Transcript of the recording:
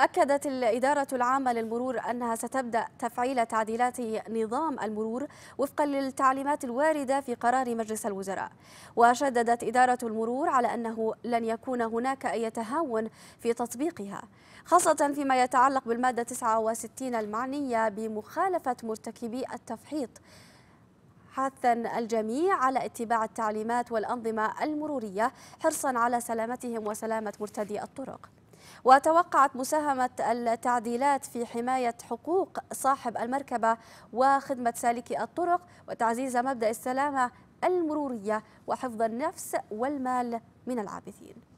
أكدت الإدارة العامة للمرور أنها ستبدأ تفعيل تعديلات نظام المرور وفقا للتعليمات الواردة في قرار مجلس الوزراء وشددت إدارة المرور على أنه لن يكون هناك أي تهاون في تطبيقها خاصة فيما يتعلق بالمادة 69 المعنية بمخالفة مرتكبي التفحيط حثا الجميع على اتباع التعليمات والأنظمة المرورية حرصا على سلامتهم وسلامة مرتدي الطرق وتوقعت مساهمة التعديلات في حماية حقوق صاحب المركبة وخدمة سالكي الطرق وتعزيز مبدأ السلامة المرورية وحفظ النفس والمال من العابثين